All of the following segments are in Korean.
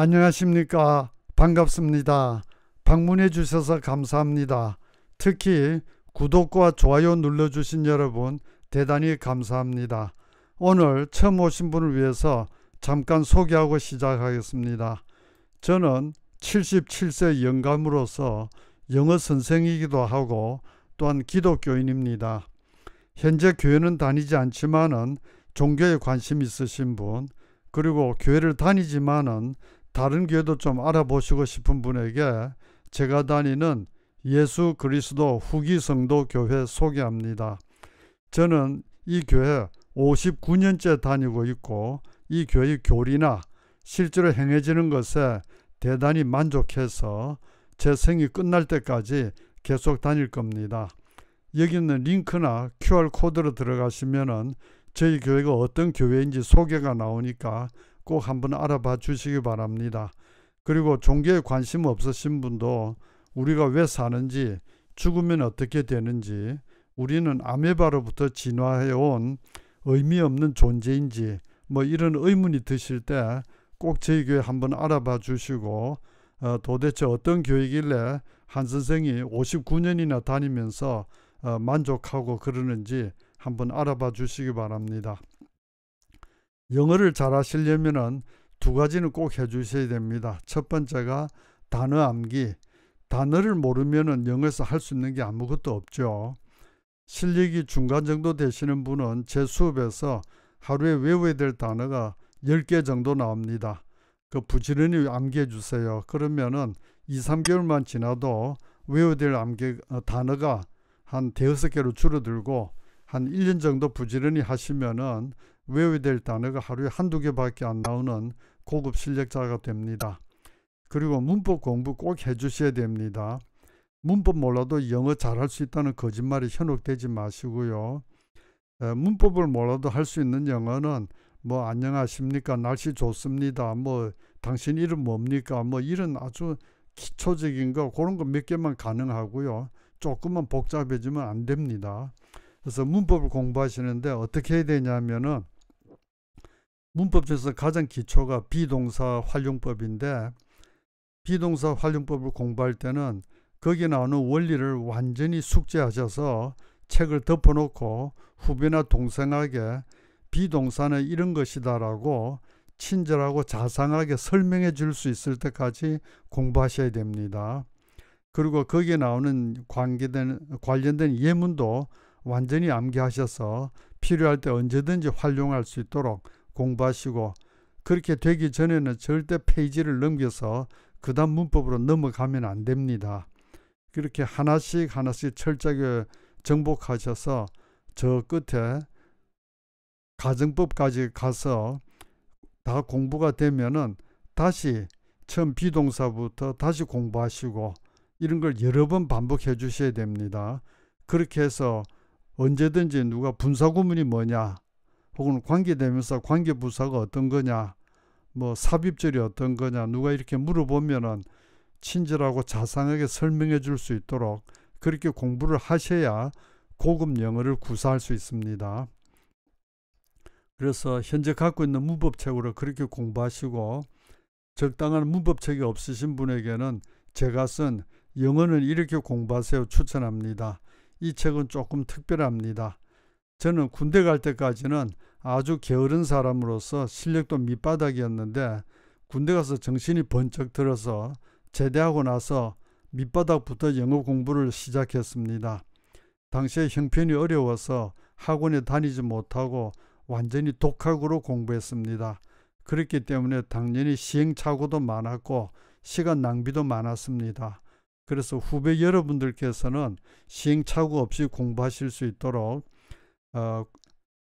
안녕하십니까. 반갑습니다. 방문해 주셔서 감사합니다. 특히 구독과 좋아요 눌러주신 여러분 대단히 감사합니다. 오늘 처음 오신 분을 위해서 잠깐 소개하고 시작하겠습니다. 저는 77세 영감으로서 영어 선생이기도 하고 또한 기독교인입니다. 현재 교회는 다니지 않지만은 종교에 관심 있으신 분, 그리고 교회를 다니지만은 다른 교회도 좀 알아보시고 싶은 분에게 제가 다니는 예수 그리스도 후기 성도 교회 소개합니다. 저는 이 교회 59년째 다니고 있고 이 교회의 교리나 실제로 행해지는 것에 대단히 만족해서 제 생이 끝날 때까지 계속 다닐 겁니다. 여기 있는 링크나 QR코드로 들어가시면 저희 교회가 어떤 교회인지 소개가 나오니까 꼭 한번 알아봐 주시기 바랍니다. 그리고 종교에 관심 없으신 분도 우리가 왜 사는지 죽으면 어떻게 되는지 우리는 아메바로부터 진화해온 의미 없는 존재인지 뭐 이런 의문이 드실 때 꼭 저희 교회 한번 알아봐 주시고 어, 도대체 어떤 교회길래 한 선생이 59년이나 다니면서 어, 만족하고 그러는지 한번 알아봐 주시기 바랍니다. 영어를 잘 하시려면 두 가지는 꼭 해주셔야 됩니다. 첫 번째가 단어 암기. 단어를 모르면 영어에서 할 수 있는 게 아무것도 없죠. 실력이 중간 정도 되시는 분은 제 수업에서 하루에 외워야 될 단어가 10개 정도 나옵니다. 그 부지런히 암기해 주세요. 그러면은 2, 3개월만 지나도 외워야 될 암기, 어, 단어가 한 대여섯 개로 줄어들고 한 1년 정도 부지런히 하시면은 외워야 될 단어가 하루에 한두 개밖에 안 나오는 고급 실력자가 됩니다. 그리고 문법 공부 꼭 해주셔야 됩니다. 문법 몰라도 영어 잘 할 수 있다는 거짓말이 현혹되지 마시고요. 문법을 몰라도 할 수 있는 영어는 뭐 안녕하십니까 날씨 좋습니다 뭐 당신 이름 뭡니까 뭐 이런 아주 기초적인 거 그런 거 몇 개만 가능하고요. 조금만 복잡해지면 안 됩니다. 그래서 문법을 공부하시는데 어떻게 해야 되냐면은 문법에서 가장 기초가 비동사 활용법인데 비동사 활용법을 공부할 때는 거기에 나오는 원리를 완전히 숙지하셔서 책을 덮어놓고 후배나 동생에게 비동사는 이런 것이다 라고 친절하고 자상하게 설명해 줄 수 있을 때까지 공부하셔야 됩니다. 그리고 거기에 나오는 관계된, 관련된 예문도 완전히 암기하셔서 필요할 때 언제든지 활용할 수 있도록 공부하시고 그렇게 되기 전에는 절대 페이지를 넘겨서 그 다음 문법으로 넘어가면 안 됩니다. 그렇게 하나씩 하나씩 철저하게 정복하셔서 저 끝에 가정법까지 가서 다 공부가 되면은 다시 처음 비동사부터 다시 공부하시고 이런 걸 여러 번 반복해 주셔야 됩니다. 그렇게 해서 언제든지 누가 분사구문이 뭐냐 혹은 관계되면서 관계 부사가 어떤 거냐, 뭐 삽입절이 어떤 거냐, 누가 이렇게 물어보면은 친절하고 자상하게 설명해 줄 수 있도록 그렇게 공부를 하셔야 고급 영어를 구사할 수 있습니다. 그래서 현재 갖고 있는 문법책으로 그렇게 공부하시고 적당한 문법책이 없으신 분에게는 제가 쓴 영어는 이렇게 공부하세요 추천합니다. 이 책은 조금 특별합니다. 저는 군대 갈 때까지는 아주 게으른 사람으로서 실력도 밑바닥이었는데 군대 가서 정신이 번쩍 들어서 제대하고 나서 밑바닥부터 영어 공부를 시작했습니다. 당시에 형편이 어려워서 학원에 다니지 못하고 완전히 독학으로 공부했습니다. 그렇기 때문에 당연히 시행착오도 많았고 시간 낭비도 많았습니다. 그래서 후배 여러분들께서는 시행착오 없이 공부하실 수 있도록 어,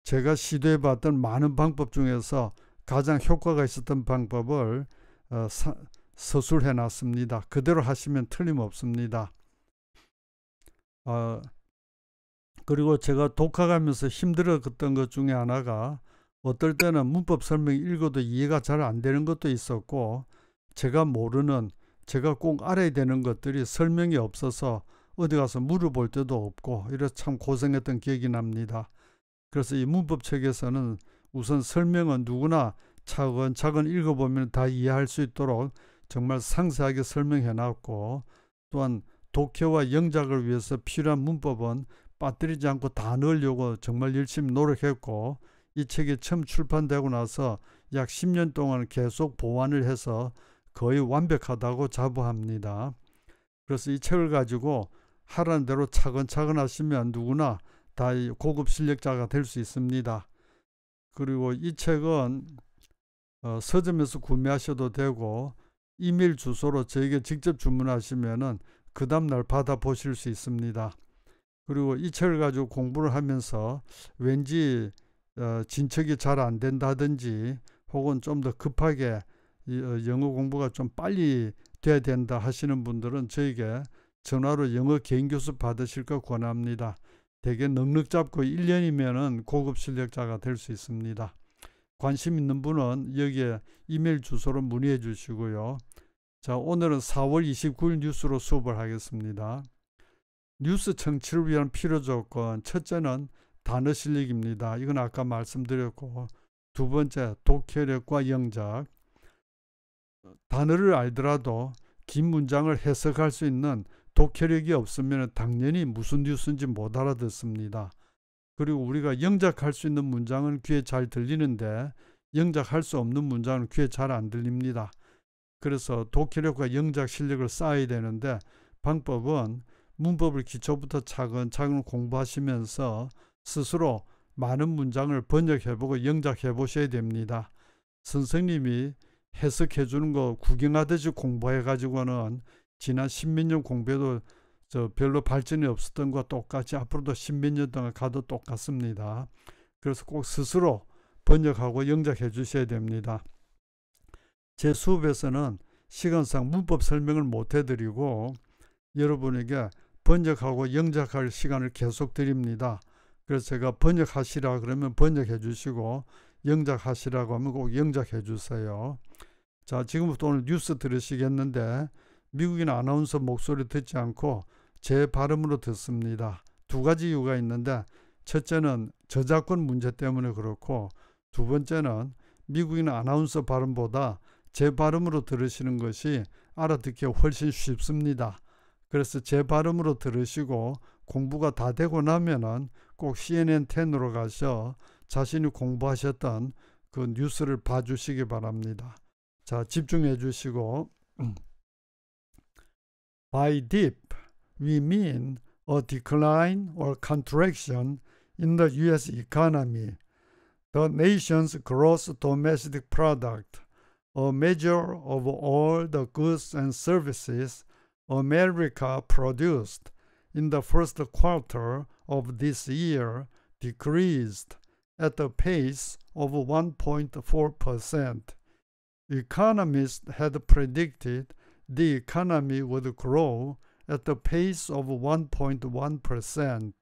제가 시도해 봤던 많은 방법 중에서 가장 효과가 있었던 방법을 어, 사, 서술해 놨습니다. 그대로 하시면 틀림없습니다. 어, 그리고 제가 독학하면서 힘들었던 것 중에 하나가 어떨 때는 문법 설명 읽어도 이해가 잘 안 되는 것도 있었고 제가 모르는 제가 꼭 알아야 되는 것들이 설명이 없어서 어디 가서 물어볼 때도 없고 이래서 참 고생했던 기억이 납니다. 그래서 이 문법 책에서는 우선 설명은 누구나 차근차근 읽어보면 다 이해할 수 있도록 정말 상세하게 설명해 놨고 또한 독해와 영작을 위해서 필요한 문법은 빠뜨리지 않고 다 넣으려고 정말 열심히 노력했고 이 책이 처음 출판되고 나서 약 10년 동안 계속 보완을 해서 거의 완벽하다고 자부합니다. 그래서 이 책을 가지고 하라는 대로 차근차근 하시면 누구나 다 고급 실력자가 될 수 있습니다. 그리고 이 책은 어, 서점에서 구매하셔도 되고 이메일 주소로 저에게 직접 주문하시면그 다음날 받아보실 수 있습니다. 그리고 이 책을 가지고 공부를 하면서 왠지 어, 진척이 잘 안 된다든지 혹은 좀 더 급하게 어, 영어 공부가 좀 빨리 돼야 된다 하시는 분들은 저에게 전화로 영어 개인 교습 받으실 거 권합니다. 되게 넉넉 잡고 1년이면은 고급 실력자가 될 수 있습니다. 관심 있는 분은 여기에 이메일 주소로 문의해 주시고요. 자, 오늘은 4월 29일 뉴스로 수업을 하겠습니다. 뉴스 청취를 위한 필요 조건 첫째는 단어 실력입니다. 이건 아까 말씀드렸고 두 번째 독해력과 영작 단어를 알더라도 긴 문장을 해석할 수 있는 독해력이 없으면 당연히 무슨 뉴스인지 못 알아듣습니다. 그리고 우리가 영작할 수 있는 문장은 귀에 잘 들리는데 영작할 수 없는 문장은 귀에 잘 안 들립니다. 그래서 독해력과 영작 실력을 쌓아야 되는데 방법은 문법을 기초부터 차근차근 공부하시면서 스스로 많은 문장을 번역해보고 영작해 보셔야 됩니다. 선생님이 해석해 주는 거 구경하듯이 공부해 가지고는 지난 십몇 년공부해도저 별로 발전이 없었던 것과 똑같이 앞으로도 십몇 년 동안 가도 똑같습니다. 그래서 꼭 스스로 번역하고 영작해 주셔야 됩니다. 제 수업에서는 시간상 문법 설명을 못 해드리고 여러분에게 번역하고 영작할 시간을 계속 드립니다. 그래서 제가 번역하시라 그러면 번역해 주시고 영작하시라고 하면 꼭 영작해 주세요. 자 지금부터 오늘 뉴스 들으시겠는데 미국인 아나운서 목소리 듣지 않고 제 발음으로 듣습니다. 두 가지 이유가 있는데 첫째는 저작권 문제 때문에 그렇고 두 번째는 미국인 아나운서 발음보다 제 발음으로 들으시는 것이 알아듣기 훨씬 쉽습니다. 그래서 제 발음으로 들으시고 공부가 다 되고 나면은 꼭 CNN 텐으로 가셔 자신이 공부하셨던 그 뉴스를 봐주시기 바랍니다. 자, 집중해 주시고. 음. By dip, we mean a decline or contraction in the U.S. economy, the nation's gross domestic product, a measure of all the goods and services America produced in the first quarter of this year decreased at a pace of 1.4%. Economists had predicted the economy would grow at the pace of 1.1%.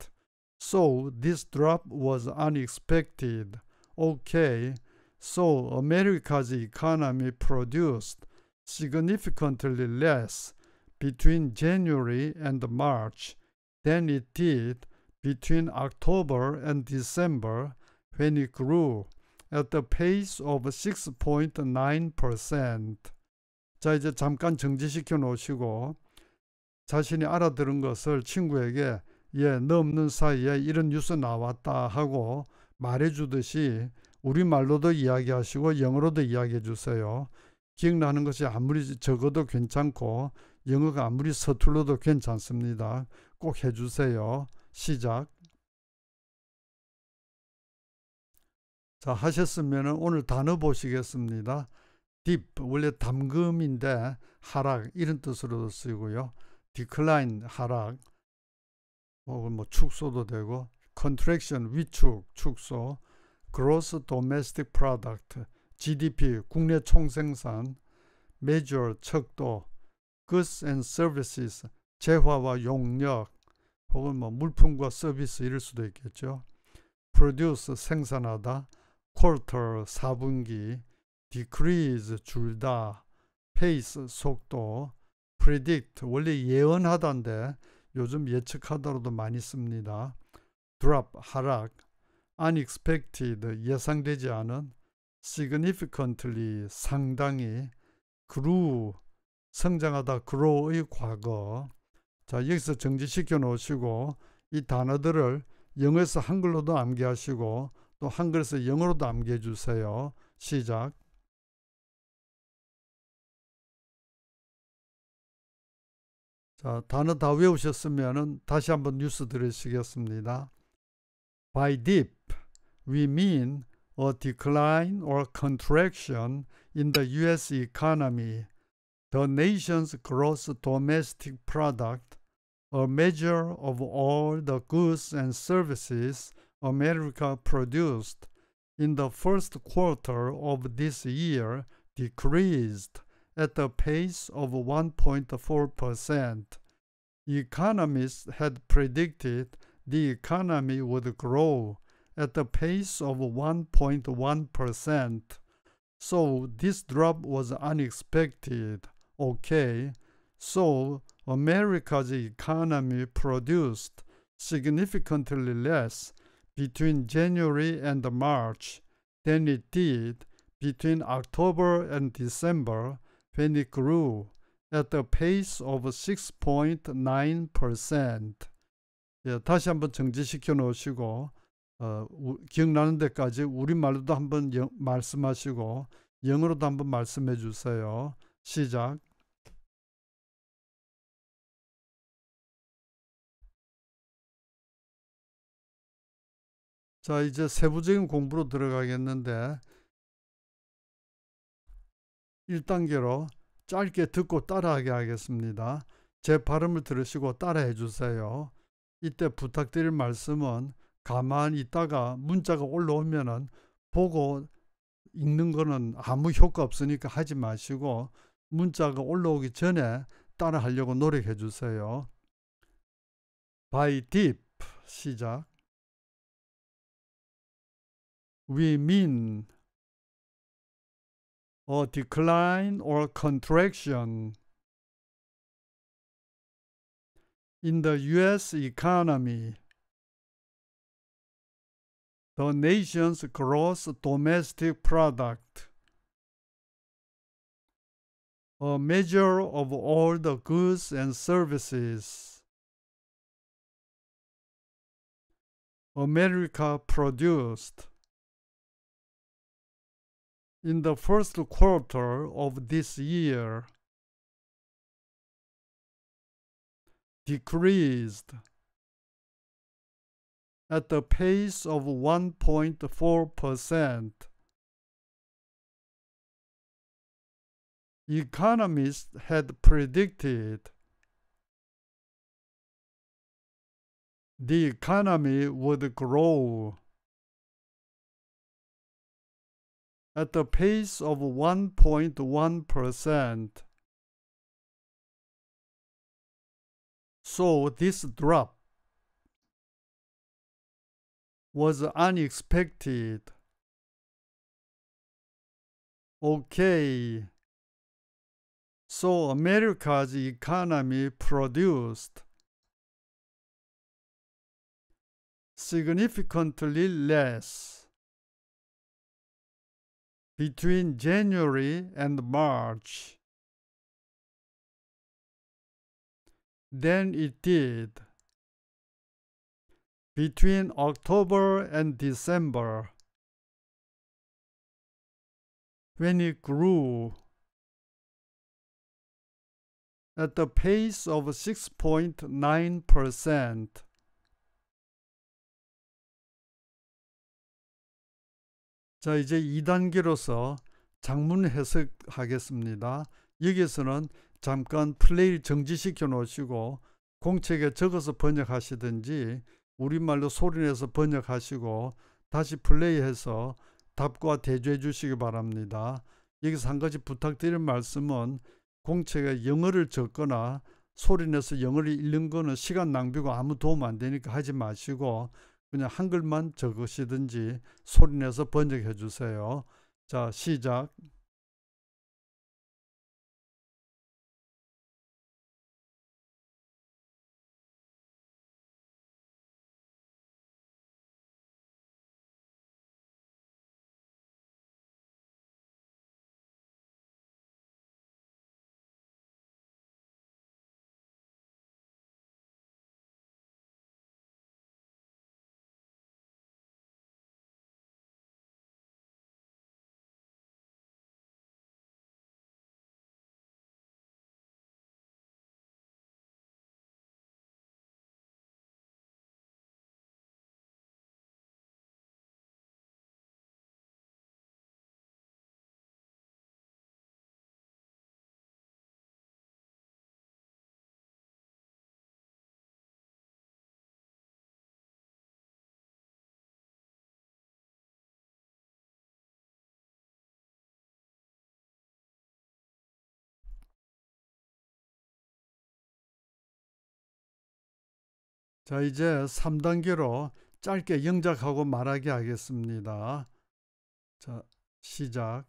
So this drop was unexpected. Okay, so America's economy produced significantly less between January and March than it did between October and December when it grew at the pace of 6.9 percent. 자, 이제 잠깐 정지시켜 놓으시고 자신이 알아들은 것을 친구에게 예, 너 없는 사이에 이런 뉴스 나왔다 하고 말해주듯이 우리말로도 이야기하시고 영어로도 이야기해 주세요. 기억나는 것이 아무리 적어도 괜찮고 영어가 아무리 서툴러도 괜찮습니다. 꼭 해주세요. 시작. 자, 하셨으면 오늘 단어 보시겠습니다. dip 원래 담금인데 하락 이런 뜻으로도 쓰이고요. decline 하락 혹은 뭐 축소도 되고 contraction 위축 축소 gross domestic product GDP 국내 총생산 measure 척도 goods and services 재화와 용역 혹은 뭐 물품과 서비스 이럴 수도 있겠죠. produce 생산하다 quarter 4분기 decrease 줄다, pace 속도, predict 원래 예언하던데 요즘 예측하더라도 많이 씁니다. drop 하락, unexpected 예상되지 않은, significantly 상당히, grew 성장하다 grow의 과거. 자 여기서 정지시켜 놓으시고 이 단어들을 영어에서 한글로도 암기하시고 또 한글에서 영어로도 암기해 주세요. 시작 자, 단어 다 외우셨으면 다시 한번 뉴스 들으시겠습니다. By deep, we mean a decline or contraction in the U.S. economy, the nation's gross domestic product, a measure of all the goods and services America produced in the first quarter of this year decreased at a pace of 1.4%. Economists had predicted the economy would grow at a pace of 1.1%. So this drop was unexpected. Okay, so America's economy produced significantly less between January and March than it did between October and December when it grew at the pace of 6.9%. 예, 다시 한번 정지시켜 놓으시고 어, 우, 기억나는 데까지 우리말로도 한번 영, 말씀하시고 영어로도 한번 말씀해 주세요. 시작. 자 이제 세부적인 공부로 들어가겠는데 1단계로 짧게 듣고 따라하게 하겠습니다. 제 발음을 들으시고 따라해 주세요. 이때 부탁드릴 말씀은 가만히 있다가 문자가 올라오면은 보고 읽는 거는 아무 효과 없으니까 하지 마시고 문자가 올라오기 전에 따라하려고 노력해 주세요. By deep 시작. We mean or decline or contraction. In the US economy, the nation's gross domestic product, a measure of all the goods and services America produced in the first quarter of this year decreased at the pace of 1.4%. Economists had predicted the economy would grow at the pace of 1.1%. So this drop was unexpected. Okay. So America's economy produced significantly less between January and March than it did between October and December when it grew at the pace of 6.9 percent. 자, 이제 2단계로서 장문 해석하겠습니다. 여기에서는 잠깐 플레이를 정지시켜 놓으시고 공책에 적어서 번역하시든지 우리말로 소리내서 번역하시고 다시 플레이해서 답과 대조해 주시기 바랍니다. 여기서 한 가지 부탁드릴 말씀은 공책에 영어를 적거나 소리내서 영어를 읽는 거는 시간 낭비고 아무 도움 안 되니까 하지 마시고 그냥 한글만 적으시든지 소리내서 번역해 주세요. 자, 시작. 자, 이제 3단계로 짧게 영작하고 말하게 하겠습니다. 자, 시작.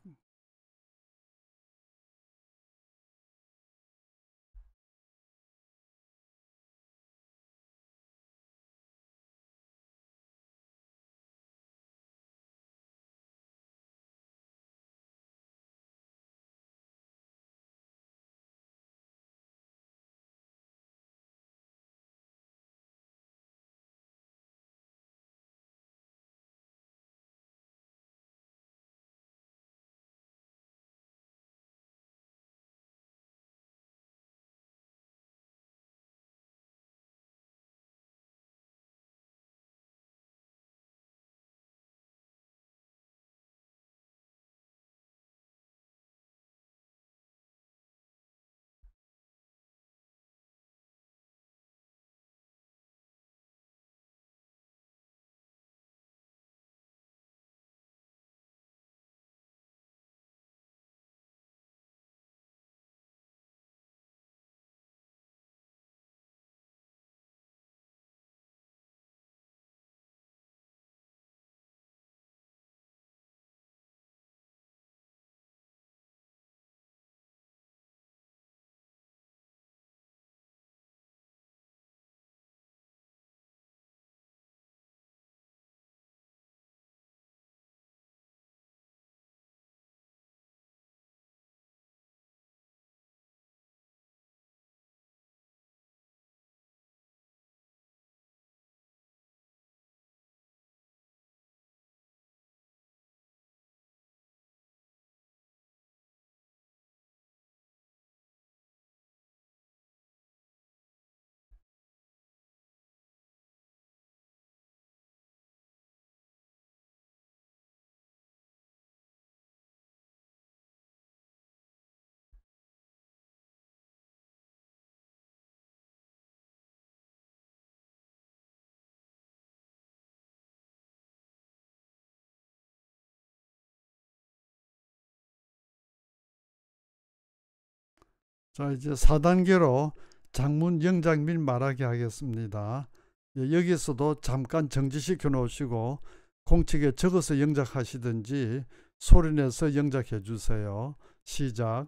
자 이제 4단계로 장문 영장 및 말하기 하겠습니다. 예, 여기서도 잠깐 정지시켜 놓으시고 공책에 적어서 영작하시든지 소리내서 영작해 주세요. 시작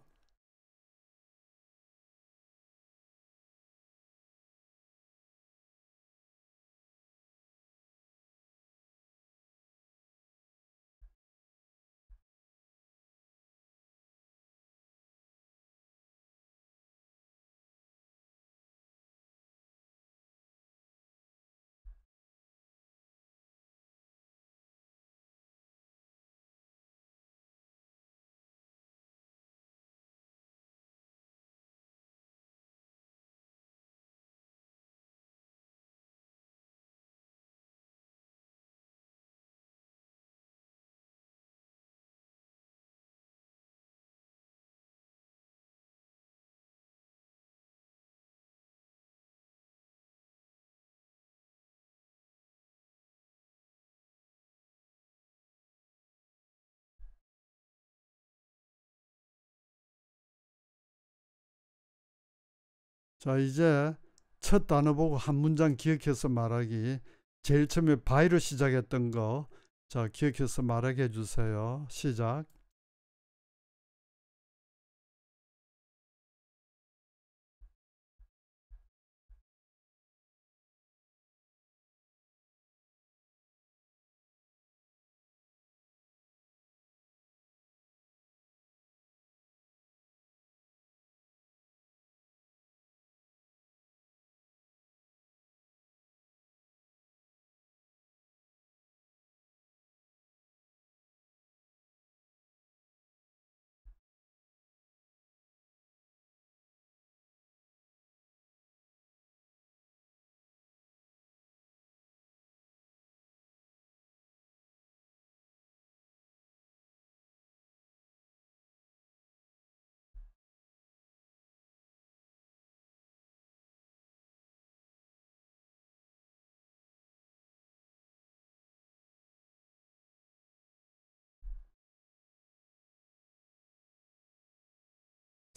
자 이제 첫 단어 보고 한 문장 기억해서 말하기 제일 처음에 바이로 시작했던 거 자 기억해서 말하게 해주세요 시작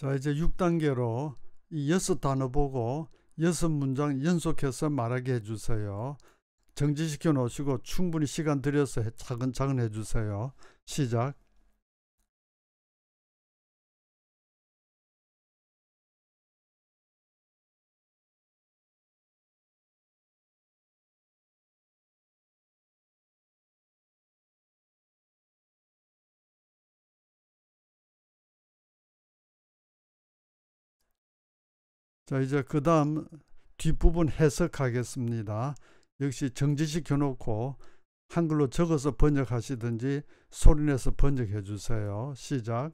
자 이제 6단계로 이 여섯 단어 보고 여섯 문장 연속해서 말하게 해주세요. 정지시켜 놓으시고 충분히 시간 들여서 차근차근 해주세요. 시작 자 이제 그 다음 뒷부분 해석하겠습니다. 역시 정지시 켜놓고 한글로 적어서 번역하시든지 소리내서 번역해 주세요. 시작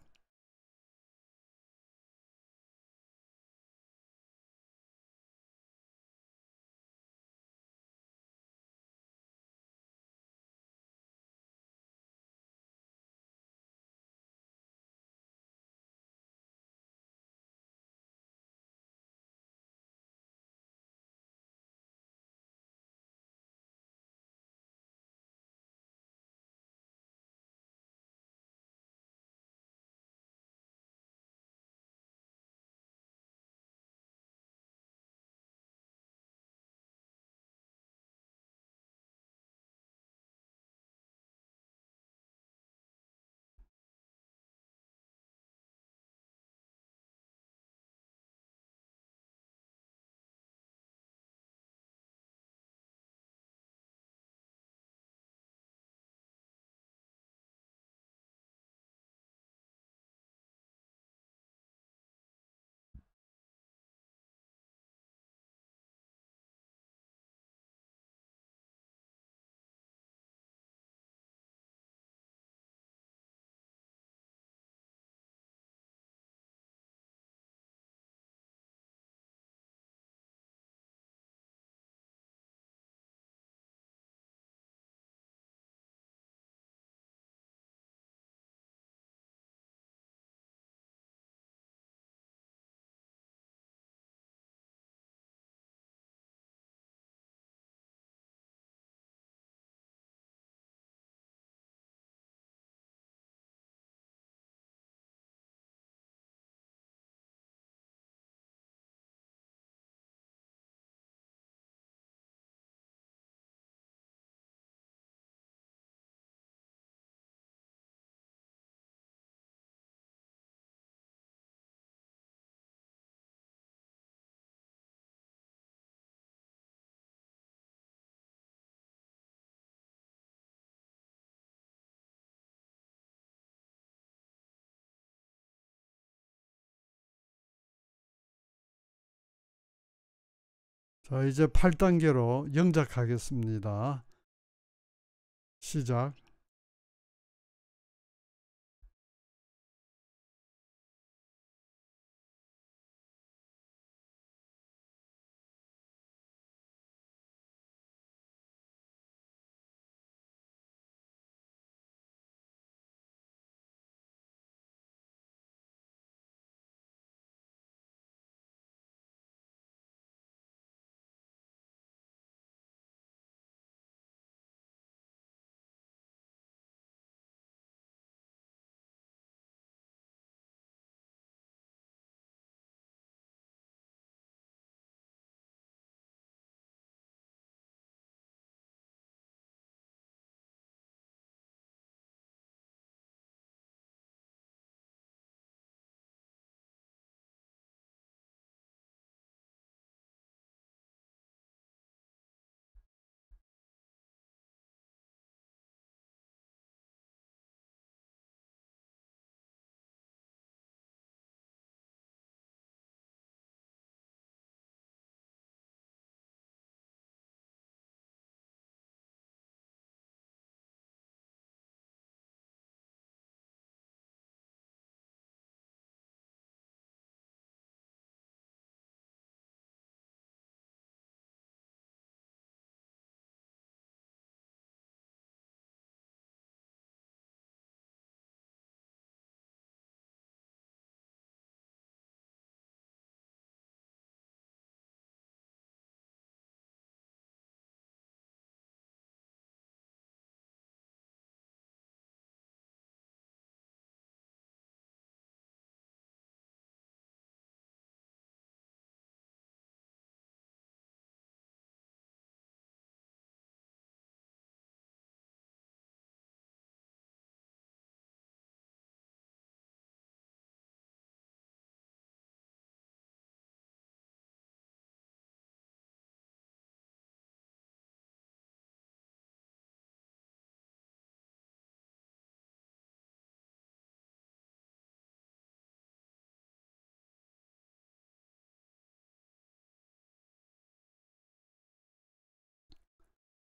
자 이제 8단계로 영작하겠습니다. 시작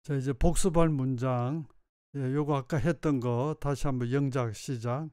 자, 이제 복습할 문장. 예, 요거 아까 했던 거 다시 한번 영작 시작.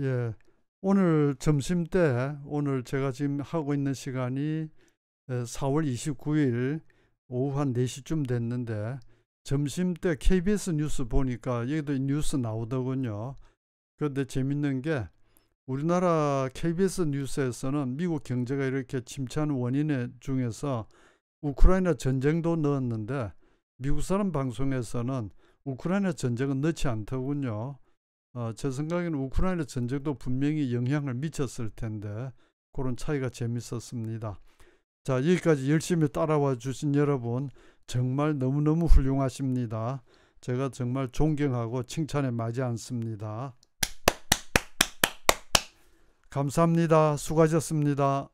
예. 오늘 점심 때 오늘 제가 지금 하고 있는 시간이 4월 29일 오후 한 4시쯤 됐는데 점심 때 KBS 뉴스 보니까 여기도 뉴스 나오더군요. 그런데 재밌는 게 우리나라 KBS 뉴스에서는 미국 경제가 이렇게 침체하는 원인 중에서 우크라이나 전쟁도 넣었는데 미국 사람 방송에서는 우크라이나 전쟁은 넣지 않더군요. 어, 제 생각에는 우크라이나 전쟁도 분명히 영향을 미쳤을 텐데 그런 차이가 재밌었습니다. 자 여기까지 열심히 따라와 주신 여러분 정말 너무너무 훌륭하십니다. 제가 정말 존경하고 칭찬에 마지 않습니다. 감사합니다. 수고하셨습니다.